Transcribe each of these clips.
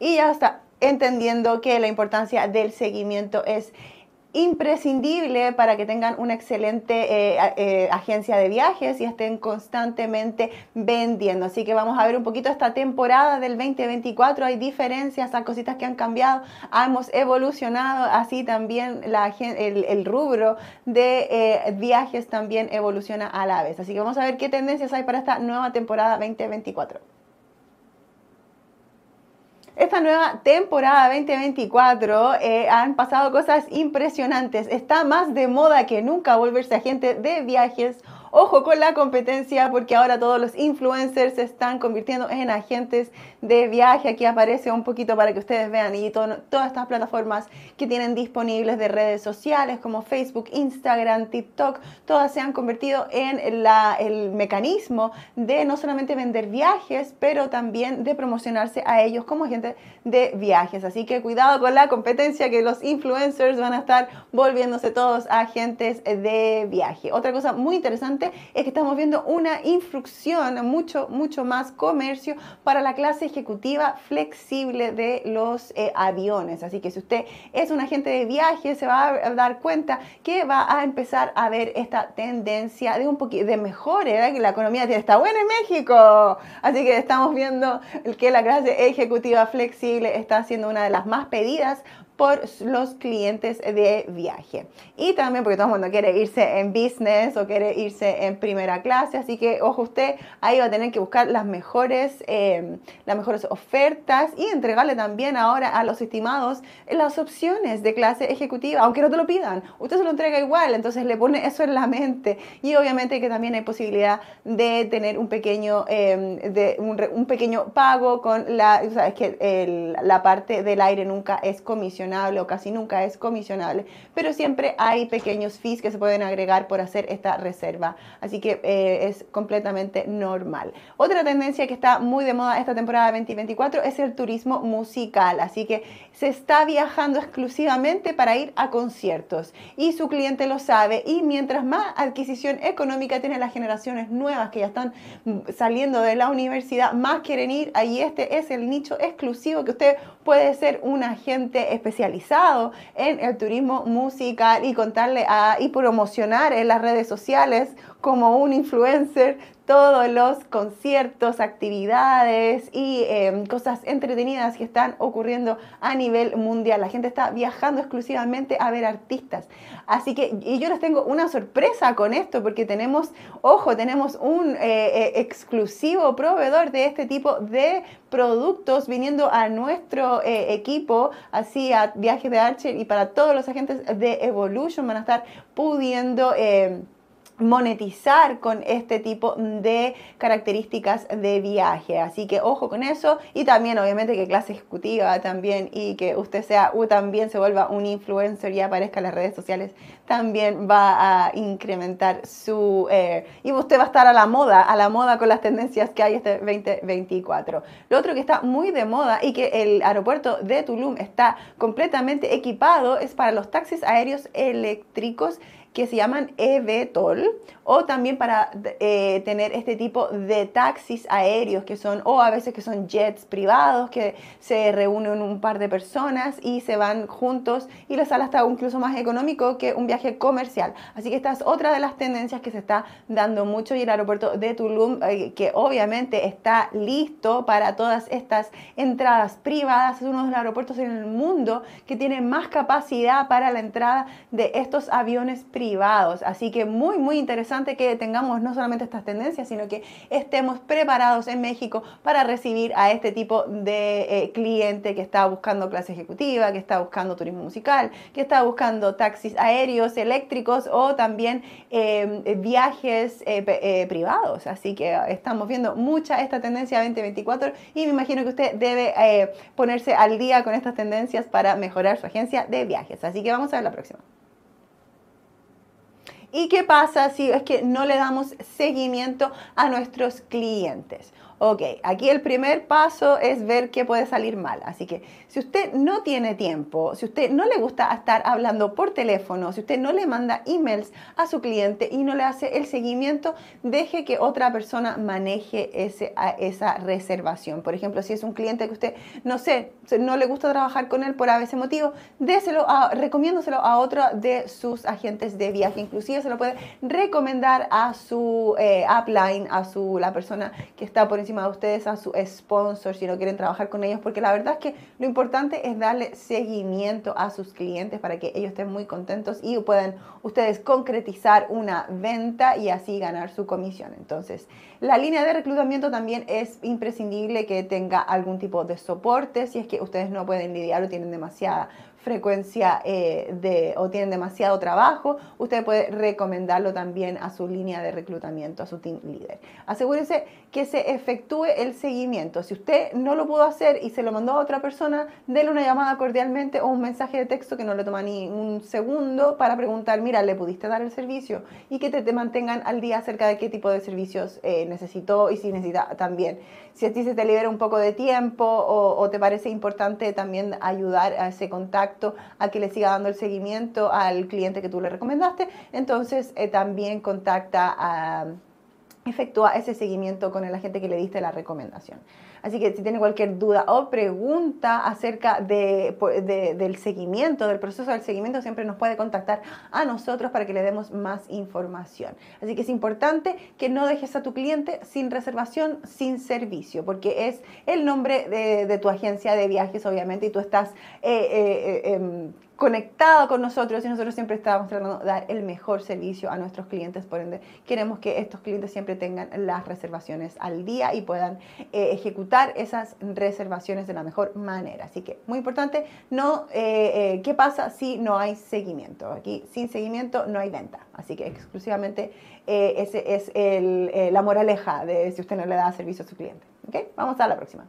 y ya está entendiendo que la importancia del seguimiento es imprescindible para que tengan una excelente eh, eh, agencia de viajes y estén constantemente vendiendo. Así que vamos a ver un poquito esta temporada del 2024. Hay diferencias, hay cositas que han cambiado, hemos evolucionado, así también el, rubro de eh, viajes también evoluciona a la vez. Así que vamos a ver qué tendencias hay para esta nueva temporada 2024 esta nueva temporada 2024 eh, han pasado cosas impresionantes. Está más de moda que nunca volverse agente de viajes. Ojo con la competencia porque ahora todos los influencers se están convirtiendo en agentes de viaje, aquí aparece un poquito para que ustedes vean y todas estas plataformas que tienen disponibles de redes sociales como Facebook, Instagram, TikTok, todas se han convertido en el mecanismo de no solamente vender viajes, pero también de promocionarse a ellos como agentes de viajes. Así que cuidado con la competencia que los influencers van a estar volviéndose todos agentes de viaje. Otra cosa muy interesante es que estamos viendo una instrucción, mucho, mucho más comercio para la clase ejecutiva flexible de los eh, aviones. Así que si usted es un agente de viaje, se va a dar cuenta que va a empezar a ver esta tendencia de un poquito de mejora, ¿eh? que la economía está buena en México. Así que estamos viendo que la clase ejecutiva flexible está siendo una de las más pedidas por los clientes de viaje. Y también porque todo el mundo quiere irse en business o quiere irse en primera clase, así que ojo usted, ahí va a tener que buscar las mejores, em, las mejores ofertas y entregarle también ahora a los estimados las opciones de clase ejecutiva, aunque no te lo pidan, usted se lo entrega igual, entonces le pone eso en la mente y obviamente que también hay posibilidad de tener un pequeño, em, de un, pequeño pago con la, sabes que la parte del aire nunca es comisión o casi nunca es comisionable, pero siempre hay pequeños fees que se pueden agregar por hacer esta reserva. Así que eh, es completamente normal. Otra tendencia que está muy de moda esta temporada 2024 es el turismo musical. Así que se está viajando exclusivamente para ir a conciertos y su cliente lo sabe y mientras más adquisición económica tienen las generaciones nuevas que ya están mm, saliendo de la universidad, más quieren ir ahí. Este es el nicho exclusivo que usted puede ser un agente especial especializado en el turismo musical y contarle a, y promocionar en las redes sociales como un influencer todos los conciertos, actividades y em, cosas entretenidas que están ocurriendo a nivel mundial. La gente está viajando exclusivamente a ver artistas. Así que, y yo les tengo una sorpresa con esto, porque tenemos, ojo, tenemos un eh, eh, exclusivo proveedor de este tipo de productos viniendo a nuestro eh, equipo, así a Viajes de Archer y para todos los agentes de Evolution van a estar pudiendo em, monetizar con este tipo de características de viaje. Así que ojo con eso y también obviamente que clase ejecutiva también y que usted sea o también se vuelva un influencer y aparezca en las redes sociales también va a incrementar su eh, y usted va a estar a la moda, a la moda con las tendencias que hay este 2024. Lo otro que está muy de moda y que el aeropuerto de Tulum está completamente equipado es para los taxis aéreos eléctricos que se llaman eVTOL o también para eh, tener este tipo de taxis aéreos que son o a veces que son jets privados que se reúnen un par de personas y se van juntos y les sala hasta incluso más económico que un viaje comercial. Así que esta es otra de las tendencias que se está dando mucho y el aeropuerto de Tulum eh, que obviamente está listo para todas estas entradas privadas es uno de los aeropuertos en el mundo que tiene más capacidad para la entrada de estos aviones privados privados. Así que muy, muy interesante que tengamos no solamente estas tendencias, sino que estemos preparados en México para recibir a este tipo de eh, cliente que está buscando clase ejecutiva, que está buscando turismo musical, que está buscando taxis aéreos, eléctricos o también em, viajes eh, eh, privados. Así que estamos viendo mucha esta tendencia 2024 y me imagino que usted debe ponerse al día con estas tendencias para mejorar su agencia de viajes. Así que vamos a ver la próxima. ¿Y qué pasa si es que no le damos seguimiento a nuestros clientes? Ok, aquí el primer paso es ver qué puede salir mal. Así que si usted no tiene tiempo, si usted no le gusta estar hablando por teléfono, si usted no le manda emails a su cliente y no le hace el seguimiento, deje que otra persona maneje esa reservación. Por ejemplo, si es un cliente que usted, no sé, no le gusta trabajar con él por a motivo, déselo a, recomiéndoselo a otro de sus agentes de viaje. Inclusive se lo puede recomendar a su eh, upline, a su, la persona que está por encima a ustedes a su sponsor, si no quieren trabajar con ellos, porque la verdad es que lo importante es darle seguimiento a sus clientes para que ellos estén muy contentos y puedan ustedes concretizar una venta y así ganar su comisión. Entonces, la línea de reclutamiento también es imprescindible que tenga algún tipo de soporte si es que ustedes no pueden lidiar o tienen demasiada frecuencia eh, de, o tienen demasiado trabajo, usted puede recomendarlo también a su línea de reclutamiento, a su team leader. Asegúrese que se efectúe el seguimiento. Si usted no lo pudo hacer y se lo mandó a otra persona, déle una llamada cordialmente o un mensaje de texto que no le toma ni un segundo para preguntar, mira, ¿le pudiste dar el servicio? Y que te, mantengan al día acerca de qué tipo de servicios eh, necesitó y si necesita también si a ti se te libera un poco de tiempo o, te parece importante también ayudar a ese contacto a que le siga dando el seguimiento al cliente que tú le recomendaste, entonces eh, también contacta a efectúa ese seguimiento con el agente que le diste la recomendación. Así que si tiene cualquier duda o pregunta acerca del seguimiento, del proceso del seguimiento, siempre nos puede contactar a nosotros para que le demos más información. Así que es importante que no dejes a tu cliente sin reservación, sin servicio, porque es el nombre de, tu agencia de viajes, obviamente, y tú estás... Eh, eh, eh, em, conectado con nosotros y nosotros siempre estamos tratando de dar el mejor servicio a nuestros clientes, por ende queremos que estos clientes siempre tengan las reservaciones al día y puedan eh, ejecutar esas reservaciones de la mejor manera. Así que muy importante, no, eh, eh, ¿qué pasa si no hay seguimiento? Aquí sin seguimiento no hay venta, así que exclusivamente ese es el, la moraleja de si usted no le da servicio a su cliente. ¿Okay? Vamos a la próxima.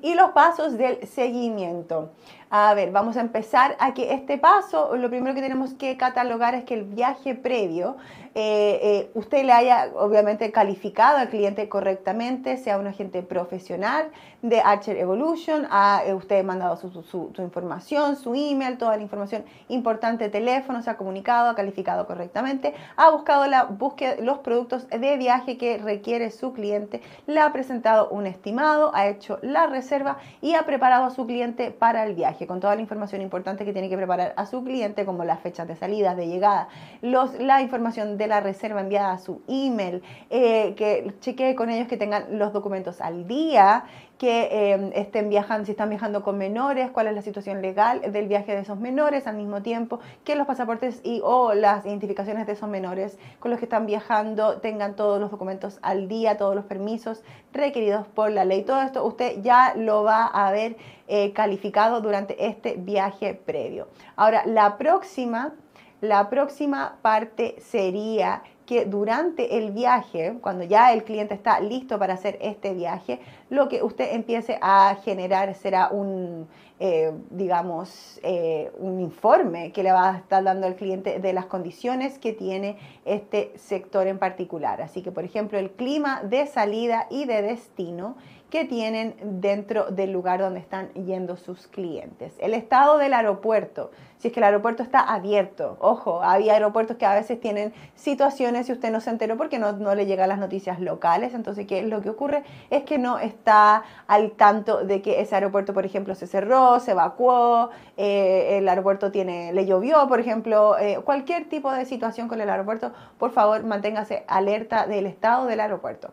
Y los pasos del seguimiento. A ver, vamos a empezar a que este paso, lo primero que tenemos que catalogar es que el viaje previo, eh, eh, usted le haya obviamente calificado al cliente correctamente, sea un agente profesional de Archer Evolution, a, eh, usted ha mandado su, información, su email, toda la información importante, teléfono, se ha comunicado, ha calificado correctamente, ha buscado la búsqueda, los productos de viaje que requiere su cliente, le ha presentado un estimado, ha hecho la reserva y ha preparado a su cliente para el viaje con toda la información importante que tiene que preparar a su cliente, como las fechas de salida, de llegada, los, la información de la reserva enviada a su email, eh, que chequee con ellos que tengan los documentos al día que em, estén viajando, si están viajando con menores, cuál es la situación legal del viaje de esos menores al mismo tiempo, que los pasaportes y o las identificaciones de esos menores con los que están viajando tengan todos los documentos al día, todos los permisos requeridos por la ley. Todo esto usted ya lo va a haber eh, calificado durante este viaje previo. Ahora, la próxima, la próxima parte sería que durante el viaje, cuando ya el cliente está listo para hacer este viaje, lo que usted empiece a generar será un, eh, digamos, eh, un informe que le va a estar dando al cliente de las condiciones que tiene este sector en particular. Así que, por ejemplo, el clima de salida y de destino que tienen dentro del lugar donde están yendo sus clientes. El estado del aeropuerto, si es que el aeropuerto está abierto, ojo, hay aeropuertos que a veces tienen situaciones y usted no se enteró porque no, no le llegan las noticias locales, entonces ¿qué es lo que ocurre? Es que no está al tanto de que ese aeropuerto, por ejemplo, se cerró, se evacuó, eh, el aeropuerto tiene, le llovió, por ejemplo, eh, cualquier tipo de situación con el aeropuerto, por favor manténgase alerta del estado del aeropuerto.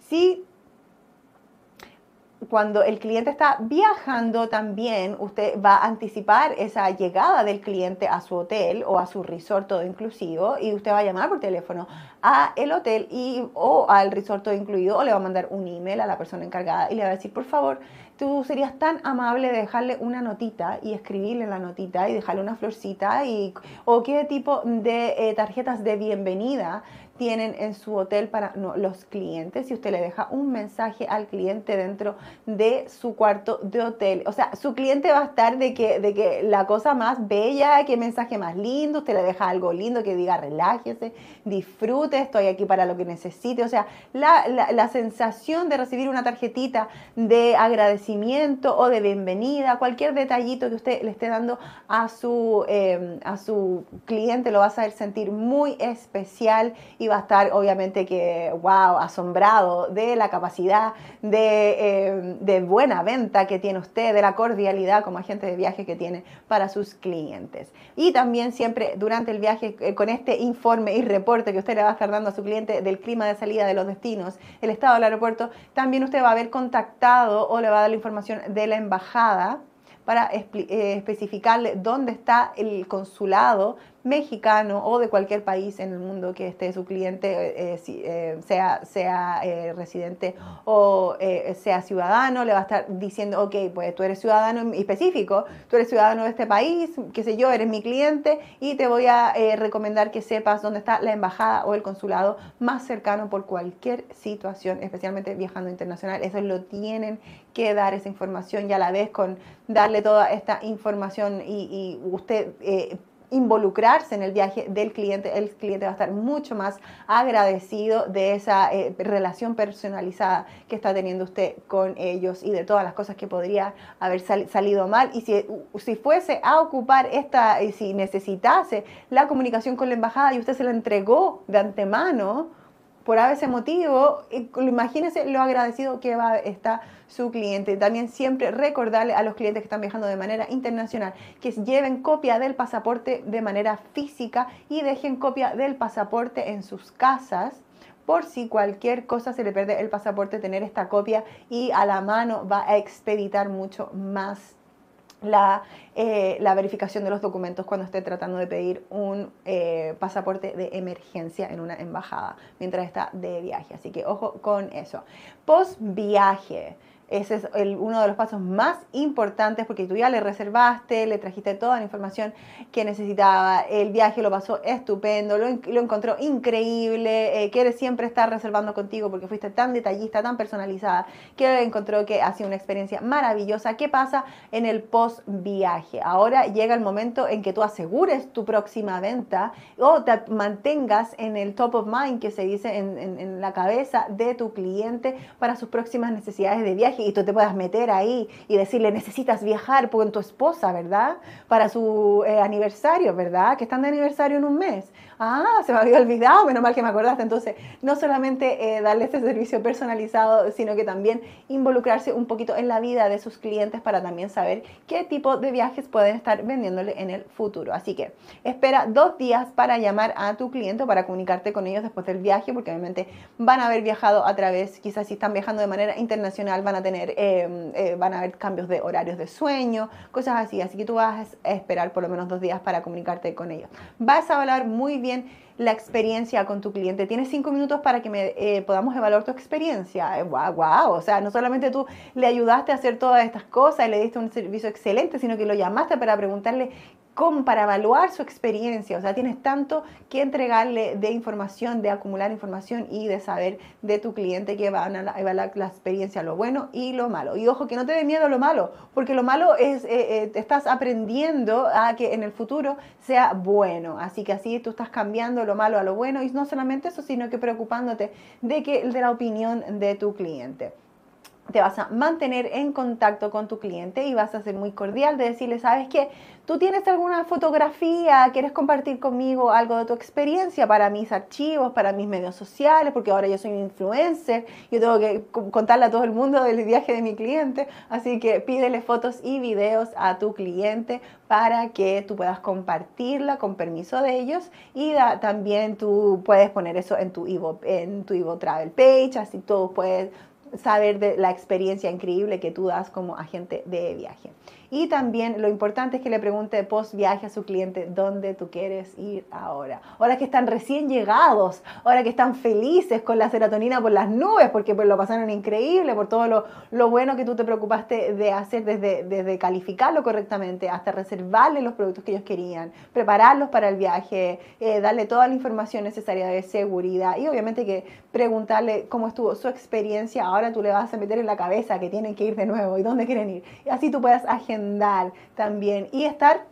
Si cuando el cliente está viajando también, usted va a anticipar esa llegada del cliente a su hotel o a su resort todo inclusivo y usted va a llamar por teléfono a el hotel y, o al resort todo incluido o le va a mandar un email a la persona encargada y le va a decir, por favor, tú serías tan amable de dejarle una notita y escribirle la notita y dejarle una florcita y, o qué tipo de eh, tarjetas de bienvenida tienen en su hotel para no, los clientes. Si usted le deja un mensaje al cliente dentro de su cuarto de hotel, o sea, su cliente va a estar de que, de que la cosa más bella, qué mensaje más lindo, usted le deja algo lindo que diga relájese, disfrute, estoy aquí para lo que necesite. O sea, la, sensación de recibir una tarjetita de agradecimiento o de bienvenida, cualquier detallito que usted le esté dando a su, em, a su cliente lo va a hacer sentir muy especial y va a estar obviamente que, wow, asombrado de la capacidad de, eh, de buena venta que tiene usted, de la cordialidad como agente de viaje que tiene para sus clientes. Y también siempre durante el viaje eh, con este informe y reporte que usted le va a estar dando a su cliente del clima de salida de los destinos, el estado del aeropuerto, también usted va a haber contactado o le va a dar la información de la embajada para eh, especificarle dónde está el consulado mexicano o de cualquier país en el mundo que esté su cliente, eh, eh, eh, sea, sea residente ah. o sea ciudadano, le va a estar diciendo, ok, pues tú eres ciudadano específico, tú eres ciudadano de este país, qué sé yo, eres mi cliente y te voy a recomendar que sepas dónde está la embajada o el consulado más cercano por cualquier situación, especialmente viajando internacional. Eso lo tienen que dar esa información y a la vez con darle toda esta información y, y usted involucrarse en el viaje del cliente, el cliente va a estar mucho más agradecido de esa eh, relación personalizada que está teniendo usted con ellos y de todas las cosas que podría haber salido mal. Y si, si fuese a ocupar esta, y eh, si necesitase la comunicación con la embajada y usted se la entregó de antemano, por ese motivo, imagínense lo agradecido que va está su cliente. También siempre recordarle a los clientes que están viajando de manera internacional que lleven copia del pasaporte de manera física y dejen copia del pasaporte en sus casas por si cualquier cosa se le pierde el pasaporte, tener esta copia y a la mano va a expeditar mucho más eh, la, verificación de los documentos cuando esté tratando de pedir un eh, pasaporte de emergencia en una embajada mientras está de viaje. Así que ojo con eso. Post viaje. Ese es uno de los pasos más importantes porque tú ya le reservaste, le trajiste toda la información que necesitaba, el viaje lo pasó estupendo, lo, encontró increíble, eh, quiere siempre estar reservando contigo porque fuiste tan detallista, tan personalizada, que encontró que ha sido una experiencia maravillosa. ¿Qué pasa en el post viaje? Ahora llega el momento en que tú asegures tu próxima venta o te mantengas en el top of mind que se dice en la cabeza de tu cliente para sus próximas necesidades de viaje y tú te puedas meter ahí y decirle, necesitas viajar con tu esposa, ¿verdad? Para su eh, aniversario, ¿verdad? Que están de aniversario en un mes. Ah, se me había olvidado, menos mal que me acordaste. Entonces, no solamente eh, darle este servicio personalizado, sino que también involucrarse un poquito en la vida de sus clientes para también saber qué tipo de viajes pueden estar vendiéndole en el futuro. Así que espera dos días para llamar a tu cliente, para comunicarte con ellos después del viaje, porque obviamente van a haber viajado a través, quizás si están viajando de manera internacional, van a tener Em, eh, van a haber cambios de horarios de sueño, cosas así. Así que tú vas a esperar por lo menos dos días para comunicarte con ellos. Vas a hablar muy bien la experiencia con tu cliente. Tienes cinco minutos para que eh, podamos evaluar tu experiencia. Eh, ¡Guau, guau! O sea, no solamente tú le ayudaste a hacer todas estas cosas y le diste un servicio excelente, sino que lo llamaste para preguntarle como para evaluar su experiencia. O sea, tienes tanto que entregarle de información, de acumular información y de saber de tu cliente que van a evaluar la experiencia, lo bueno y lo malo. Y ojo, que no te dé miedo lo malo, porque lo malo es, eh, eh estás aprendiendo a que en el futuro sea bueno. Así que así tú estás cambiando lo malo a lo bueno y no solamente eso, sino que preocupándote de, que, de la opinión de tu cliente te vas a mantener en contacto con tu cliente y vas a ser muy cordial de decirle, ¿sabes qué? ¿Tú tienes alguna fotografía? ¿Quieres compartir conmigo algo de tu experiencia para mis archivos, para mis medios sociales? Porque ahora yo soy un influencer, yo tengo que contarle a todo el mundo del viaje de mi cliente, así que pídele fotos y videos a tu cliente para que tú puedas compartirla con permiso de ellos y también tú puedes poner eso en tu en tu Ivo Travel Page, así todos puedes saber de la experiencia increíble que tú das como agente de viaje. Y también lo importante es que le pregunte post viaje a su cliente dónde tú quieres ir ahora. Ahora que están recién llegados, ahora que están felices con la serotonina por las nubes, porque pues, lo pasaron increíble, por todo lo, lo bueno que tú te preocupaste de hacer desde, desde calificarlo correctamente hasta reservarle los productos que ellos querían, prepararlos para el viaje, eh, darle toda la información necesaria de seguridad y obviamente que preguntarle cómo estuvo su experiencia. Ahora tú le vas a meter en la cabeza que tienen que ir de nuevo y dónde quieren ir. Y así tú puedas agendar también y estar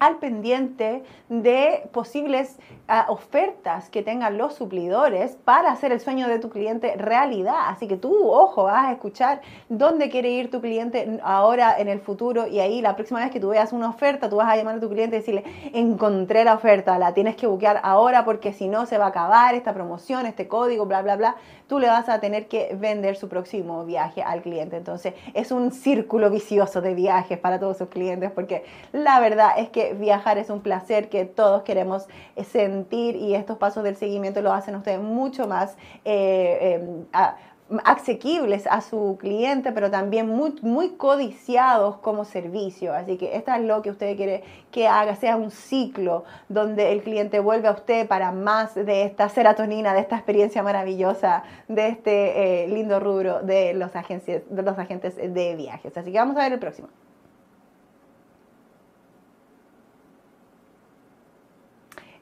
al pendiente de posibles ah, ofertas que tengan los suplidores para hacer el sueño de tu cliente realidad. Así que tú, ojo, vas a escuchar dónde quiere ir tu cliente ahora en el futuro y ahí la próxima vez que tú veas una oferta, tú vas a llamar a tu cliente y decirle, encontré la oferta, la tienes que buquear ahora porque si no se va a acabar esta promoción, este código, bla, bla, bla tú le vas a tener que vender su próximo viaje al cliente. Entonces es un círculo vicioso de viajes para todos sus clientes porque la verdad es que viajar es un placer que todos queremos eh, sentir y estos pasos del seguimiento lo hacen ustedes mucho más eh, em, asequibles a su cliente, pero también muy, muy codiciados como servicio. Así que esto es lo que usted quiere que haga, sea un ciclo donde el cliente vuelve a usted para más de esta serotonina, de esta experiencia maravillosa, de este eh, lindo rubro de los, agencias, de los agentes de viajes. Así que vamos a ver el próximo.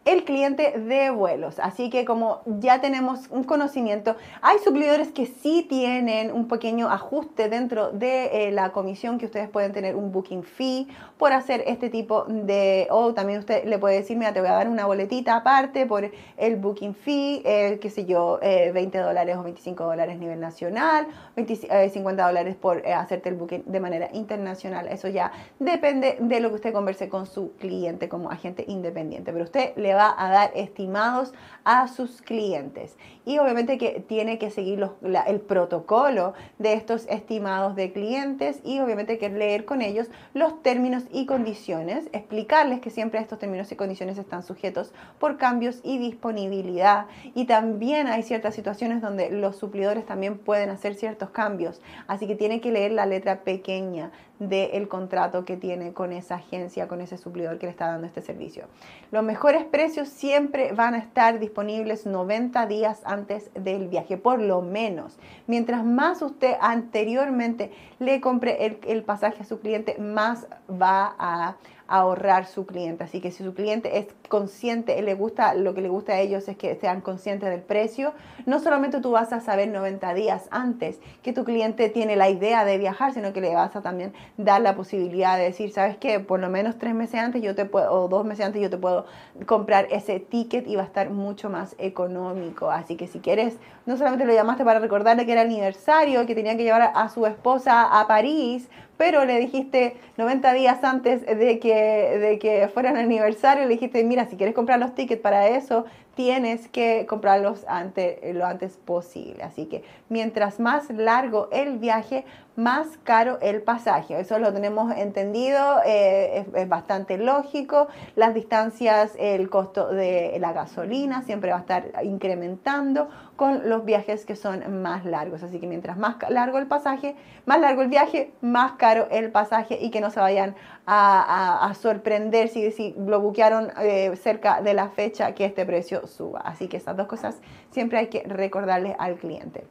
el cliente de vuelos. Así que como ya tenemos un conocimiento, hay suplidores que sí tienen un pequeño ajuste dentro de eh, la comisión que ustedes pueden tener un booking fee por hacer este tipo de, o también usted le puede decir, mira, te voy a dar una boletita aparte por el booking fee, que eh, qué sé yo, 20 eh, dólares o 25 dólares a nivel nacional, 50 dólares por hacerte el booking de manera internacional. Eso ya depende de lo que usted converse con su cliente como agente independiente, pero usted le va a dar estimados a sus clientes. Y obviamente que tiene que seguir el protocolo de estos estimados de clientes y obviamente que leer con ellos los términos y condiciones, explicarles que siempre estos términos y condiciones están sujetos por cambios y disponibilidad. Y también hay ciertas situaciones donde los suplidores también pueden hacer ciertos cambios. Así que tiene que leer la letra pequeña del contrato que tiene con esa agencia, con ese suplidor que le está dando este servicio. Los mejores precios siempre van a estar disponibles 90 días antes del viaje, por lo menos. Mientras más usted anteriormente le compre el pasaje a su cliente, más va a ahorrar su cliente. Así que si su cliente es consciente, le gusta, lo que le gusta a ellos es que sean conscientes del precio, no solamente tú vas a saber 90 días antes que tu cliente tiene la idea de viajar, sino que le vas a también dar la posibilidad de decir, ¿sabes que Por lo menos tres meses antes yo te puedo, o dos meses antes yo te puedo comprar ese ticket y va a estar mucho más económico. Así que si quieres, no solamente lo llamaste para recordarle que era el aniversario, que tenía que llevar a su esposa a París, pero le dijiste 90 días antes de que, de que fuera el aniversario, le dijiste, mira, si quieres comprar los tickets para eso, tienes que comprarlos antes lo antes posible. Así que mientras más largo el viaje, más caro el pasaje. Eso lo tenemos entendido, eh, es, bastante lógico. Las distancias, el costo de la gasolina siempre va a estar incrementando con los viajes que son más largos. Así que mientras más largo el pasaje, más largo el viaje, más caro el pasaje y que no se vayan a, sorprender si, lo buquearon eh, cerca de la fecha que este precio suba. Así que estas dos cosas siempre hay que recordarles al cliente.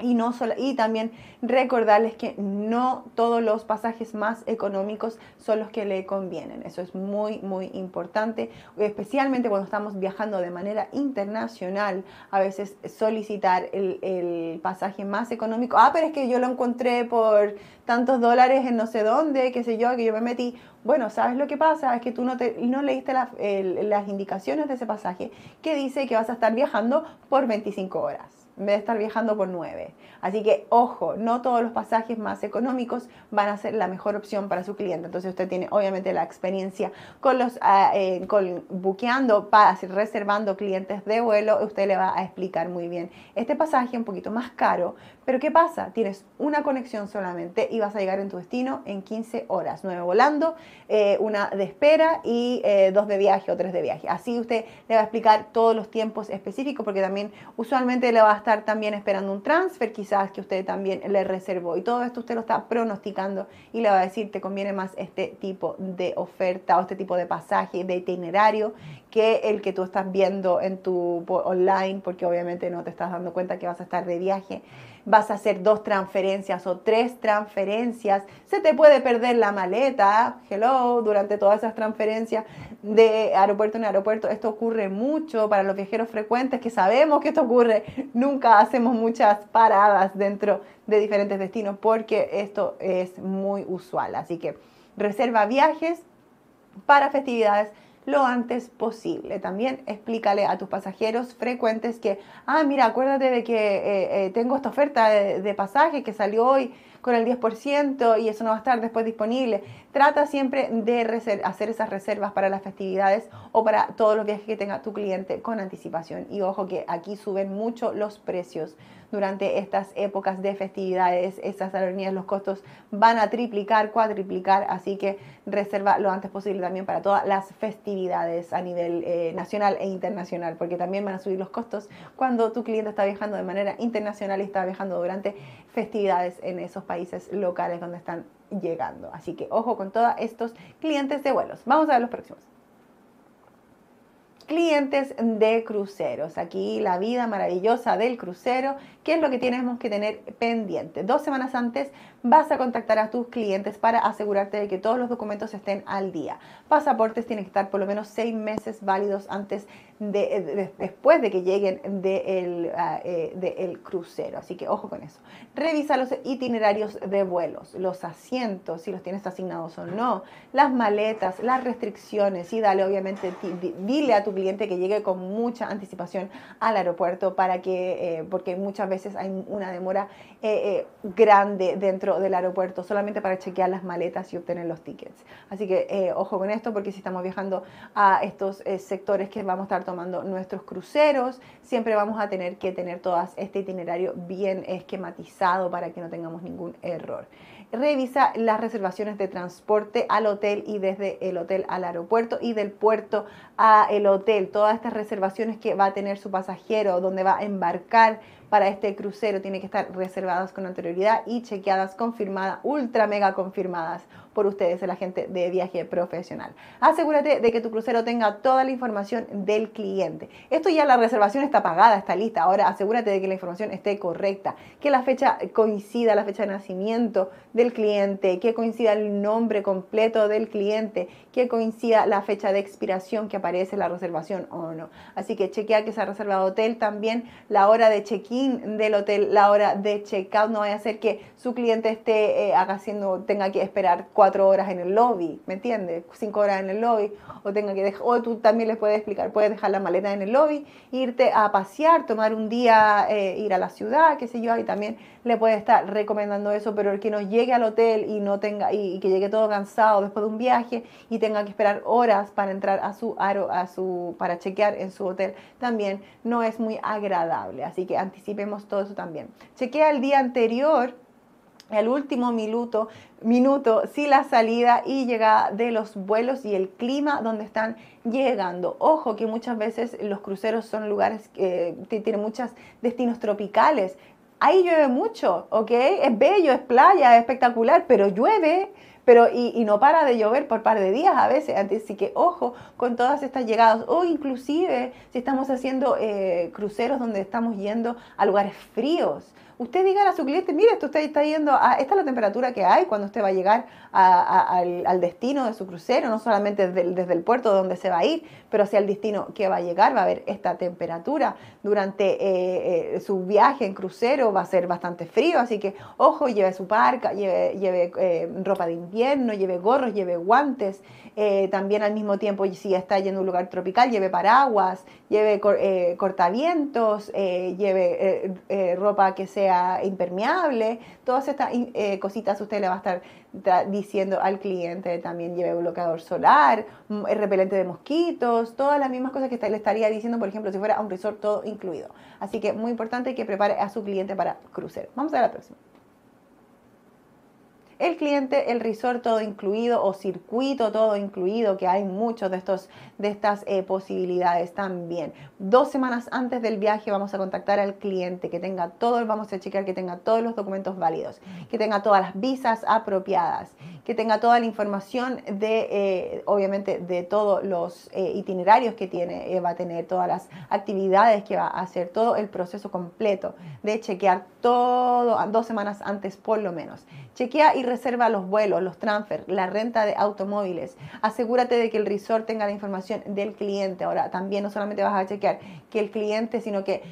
Y, no y también recordarles que no todos los pasajes más económicos son los que le convienen. Eso es muy, muy importante, especialmente cuando estamos viajando de manera internacional. A veces solicitar el, pasaje más económico. Ah, pero es que yo lo encontré por tantos dólares en no sé dónde, qué sé yo, que yo me metí. Bueno, ¿sabes lo que pasa? Es que tú no, te, no leíste las indicaciones de ese pasaje que dice que vas a estar viajando por 25 horas en vez de estar viajando por nueve. Así que ojo, no todos los pasajes más económicos van a ser la mejor opción para su cliente. Entonces usted tiene obviamente la experiencia con los ah, eh, con, buqueando, para, reservando clientes de vuelo, usted le va a explicar muy bien. Este pasaje un poquito más caro, pero ¿qué pasa? Tienes una conexión solamente y vas a llegar en tu destino en 15 horas. Nueve volando, eh, una de espera y eh, dos de viaje o tres de viaje. Así usted le va a explicar todos los tiempos específicos porque también usualmente le va a estar también esperando un transfer quizás que usted también le reservó. Y todo esto usted lo está pronosticando y le va a decir te conviene más este tipo de oferta o este tipo de pasaje, de itinerario que el que tú estás viendo en tu online porque obviamente no te estás dando cuenta que vas a estar de viaje vas a hacer dos transferencias o tres transferencias, se te puede perder la maleta, hello, durante todas esas transferencias de aeropuerto en aeropuerto. Esto ocurre mucho para los viajeros frecuentes que sabemos que esto ocurre. Nunca hacemos muchas paradas dentro de diferentes destinos porque esto es muy usual. Así que reserva viajes para festividades lo antes posible. También explícale a tus pasajeros frecuentes que, ah, mira, acuérdate de que eh, eh, tengo esta oferta de, de pasaje que salió hoy con el 10% y eso no va a estar después disponible. Trata siempre de hacer esas reservas para las festividades o para todos los viajes que tenga tu cliente con anticipación. Y ojo que aquí suben mucho los precios durante estas épocas de festividades. Esas aerolíneas, los costos van a triplicar, cuadriplicar, así que reserva lo antes posible también para todas las festividades a nivel eh, nacional e internacional, porque también van a subir los costos cuando tu cliente está viajando de manera internacional y está viajando durante festividades en esos países locales donde están llegando. Así que ojo con todos estos clientes de vuelos. Vamos a ver los próximos. Clientes de cruceros. Aquí la vida maravillosa del crucero. ¿Qué es lo que tenemos que tener pendiente? Dos semanas antes vas a contactar a tus clientes para asegurarte de que todos los documentos estén al día. Pasaportes tienen que estar por lo menos seis meses válidos antes de, después de que lleguen ah, eh, del crucero. Así que ojo con eso. Revisa los itinerarios de vuelos, los asientos, si los tienes asignados o no, las maletas, las restricciones y dale, obviamente, dile a tu cliente que llegue con mucha anticipación al aeropuerto para que, eh, porque muchas veces hay una demora eh, grande dentro del aeropuerto solamente para chequear las maletas y obtener los tickets. Así que ojo con esto porque si estamos viajando a estos sectores que vamos a estar tomando nuestros cruceros, siempre vamos a tener que tener todo este itinerario bien esquematizado para que no tengamos ningún error. Revisa las reservaciones de transporte al hotel y desde el hotel al aeropuerto y del puerto al hotel. Todas estas reservaciones que va a tener su pasajero, donde va a embarcar para este crucero, tiene que estar reservadas con anterioridad y chequeadas, confirmadas, ultra mega confirmadas por ustedes, el agente de viaje profesional. Asegúrate de que tu crucero tenga toda la información del cliente. Esto ya la reservación está pagada, está lista. Ahora asegúrate de que la información esté correcta, que la fecha coincida, la fecha de nacimiento, del cliente, que coincida el nombre completo del cliente, que coincida la fecha de expiración que aparece en la reservación o no. Así que chequea que se ha reservado hotel también, la hora de check-in del hotel, la hora de check-out. No vaya a ser que su cliente esté haga eh, haciendo, tenga que esperar cuatro horas en el lobby, ¿me entiendes? Cinco horas en el lobby, o tenga que dejar, o tú también les puedes explicar, puedes dejar la maleta en el lobby, irte a pasear, tomar un día, eh, ir a la ciudad, qué sé yo, y también le puede estar recomendando eso, pero el que no llegue llegue al hotel y no tenga y, que llegue todo cansado después de un viaje y tenga que esperar horas para entrar a su a su para chequear en su hotel también no es muy agradable, así que anticipemos todo eso también. Chequea el día anterior el último minuto, minuto, si la salida y llegada de los vuelos y el clima donde están llegando. Ojo que muchas veces los cruceros son lugares que tienen muchos destinos tropicales, ahí llueve mucho, ¿ok? Es bello, es playa, es espectacular, pero llueve, pero y, no para de llover por par de días a veces, así que ojo con todas estas llegadas, o inclusive si estamos haciendo eh, cruceros donde estamos yendo a lugares fríos, usted diga a su cliente, mire, esto usted está yendo a, esta es la temperatura que hay cuando usted va a llegar al, destino de su crucero, no solamente desde, el puerto donde se va a ir, pero hacia el destino que va a llegar, va a haber esta temperatura durante eh, eh, su viaje en crucero, va a ser bastante frío, así que ojo, lleve su parca, lleve, eh, ropa de invierno, lleve gorros, lleve guantes, también al mismo tiempo, si está yendo a un lugar tropical, lleve paraguas, lleve cortavientos, lleve ropa que sea impermeable, todas estas eh, cositas usted le va a estar diciendo al cliente también lleve bloqueador solar, mm, repelente de mosquitos, todas las mismas cosas que le estaría diciendo, por ejemplo, si fuera un resort todo incluido. Así que muy importante que prepare a su cliente para crucer, Vamos a la próxima el cliente, el resort todo incluido o circuito todo incluido, que hay muchos de, estos, de estas eh, posibilidades también. Dos semanas antes del viaje vamos a contactar al cliente que tenga todo, vamos a chequear que tenga todos los documentos válidos, que tenga todas las visas apropiadas que tenga toda la información de, eh, obviamente, de todos los eh, itinerarios que tiene, eh, va a tener todas las actividades que va a hacer, todo el proceso completo de chequear todo dos semanas antes por lo menos. Chequea y reserva los vuelos, los transfer, la renta de automóviles. Asegúrate de que el resort tenga la información del cliente. Ahora también no solamente vas a chequear que el cliente, sino que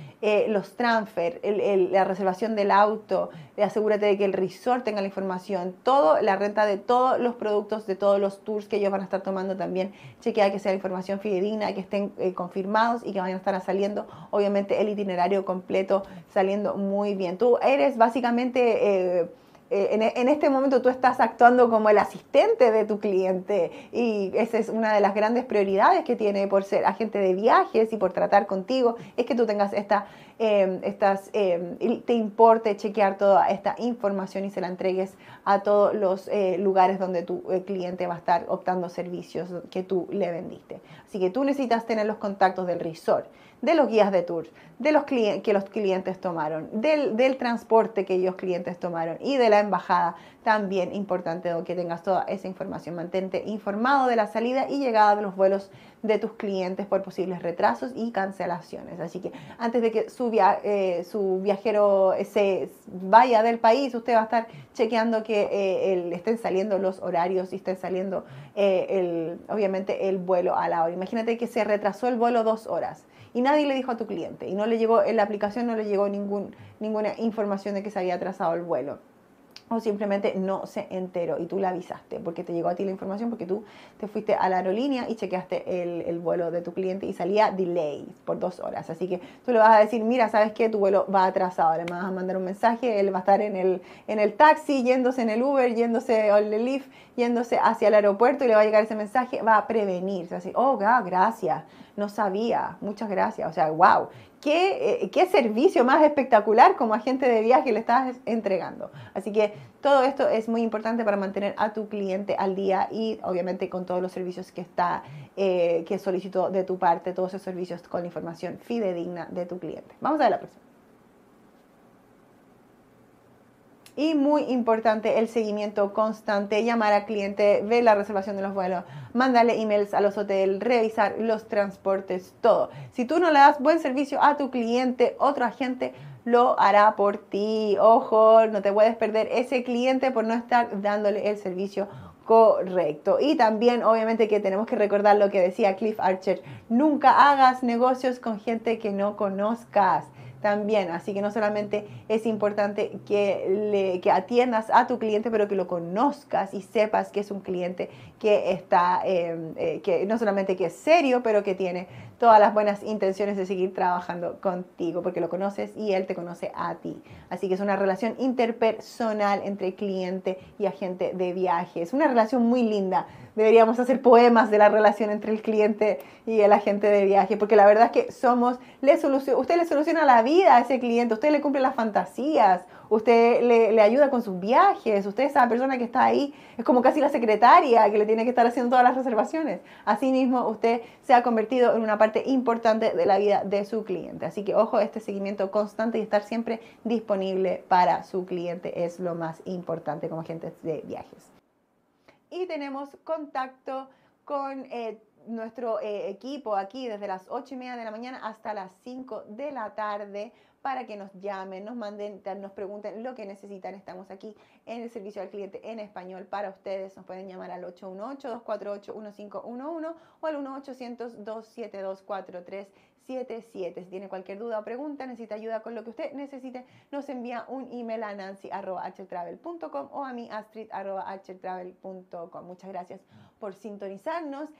los transfer, la reservación del auto, asegúrate de que el resort tenga la información, todo, la renta de todos los productos, de todos los tours que ellos van a estar tomando también, chequea que sea información fidedigna, que estén eh, confirmados y que vayan a estar saliendo, obviamente, el itinerario completo saliendo muy bien. Tú eres básicamente... Eh, eh, en, este momento tú estás actuando como el asistente de tu cliente y esa es una de las grandes prioridades que tiene por ser agente de viajes y por tratar contigo, es que tú tengas esta, em, estas, em, te importe chequear toda esta información y se la entregues a todos los eh, lugares donde tu eh, cliente va a estar optando servicios que tú le vendiste. Así que tú necesitas tener los contactos del resort de los guías de tours, de los que los clientes tomaron, del, transporte que ellos clientes tomaron y de la embajada. También importante que tengas toda esa información. Mantente informado de la salida y llegada de los vuelos de tus clientes por posibles retrasos y cancelaciones. Así que antes de que su, eh, su viajero se vaya del país, usted va a estar chequeando que eh, estén saliendo los horarios y estén saliendo eh, el, obviamente el vuelo a la hora. Imagínate que se retrasó el vuelo dos horas y nadie le dijo a tu cliente y no le llegó, en la aplicación no le llegó ningún, ninguna información de que se había atrasado el vuelo o simplemente no se enteró y tú le avisaste porque te llegó a ti la información porque tú te fuiste a la aerolínea y chequeaste el, el, vuelo de tu cliente y salía delay por dos horas. Así que tú le vas a decir, mira, ¿sabes que Tu vuelo va atrasado. Le vas a mandar un mensaje, él va a estar en el, en el taxi, yéndose en el Uber, yéndose en el Lyft, yéndose hacia el aeropuerto y le va a llegar ese mensaje, va a prevenir. Se va a decir, oh, gracias, no sabía, muchas gracias, o sea, wow, qué, eh, qué servicio más espectacular como agente de viaje le estás entregando. Así que todo esto es muy importante para mantener a tu cliente al día y obviamente con todos los servicios que está, eh, que solicitó de tu parte, todos esos servicios con información fidedigna de tu cliente. Vamos a ver la próxima. Y muy importante el seguimiento constante, llamar al cliente, ver la reservación de los vuelos, mandarle emails a los hoteles, revisar los transportes, todo. Si tú no le das buen servicio a tu cliente, otro agente lo hará por ti. Ojo, no te puedes perder ese cliente por no estar dándole el servicio Correcto. Y también obviamente que tenemos que recordar lo que decía Cliff Archer, nunca hagas negocios con gente que no conozcas también. Así que no solamente es importante que, le, que atiendas a tu cliente, pero que lo conozcas y sepas que es un cliente que está, eh, eh, que no solamente que es serio, pero que tiene todas las buenas intenciones de seguir trabajando contigo, porque lo conoces y él te conoce a ti. Así que es una relación interpersonal entre cliente y agente de viaje. Es una relación muy linda. Deberíamos hacer poemas de la relación entre el cliente y el agente de viaje, porque la verdad es que somos, le usted le soluciona la vida a ese cliente, usted le cumple las fantasías, usted le, ayuda con sus viajes, usted esa persona que está ahí, es como casi la secretaria que le tiene que estar haciendo todas las reservaciones. Asimismo, usted se ha convertido en una parte importante de la vida de su cliente. Así que ojo, este seguimiento constante y estar siempre disponible para su cliente es lo más importante como agentes de viajes. Y tenemos contacto con... Eh, nuestro eh, equipo aquí desde las 8 y media de la mañana hasta las 5 de la tarde para que nos llamen, nos manden, nos pregunten lo que necesitan. Estamos aquí en el servicio al cliente en español para ustedes. Nos pueden llamar al 818-248-1511 o al 1-800-272-4377. Si tiene cualquier duda o pregunta, necesita ayuda con lo que usted necesite, nos envía un email a nancy.htravel.com o a mi Muchas gracias por sintonizarnos